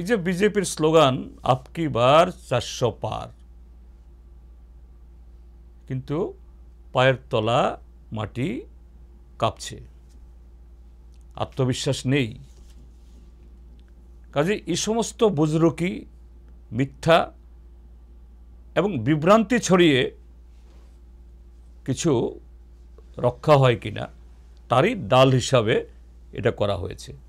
এই যে বিজেপির স্লোগান আপকি বার চারশো পার কিন্তু পায়ের তলা মাটি কাঁপছে আত্মবিশ্বাস নেই কাজে এই সমস্ত বুজরুকি মিথ্যা এবং বিভ্রান্তি ছড়িয়ে কিছু রক্ষা হয় কিনা তারই ডাল হিসাবে এটা করা হয়েছে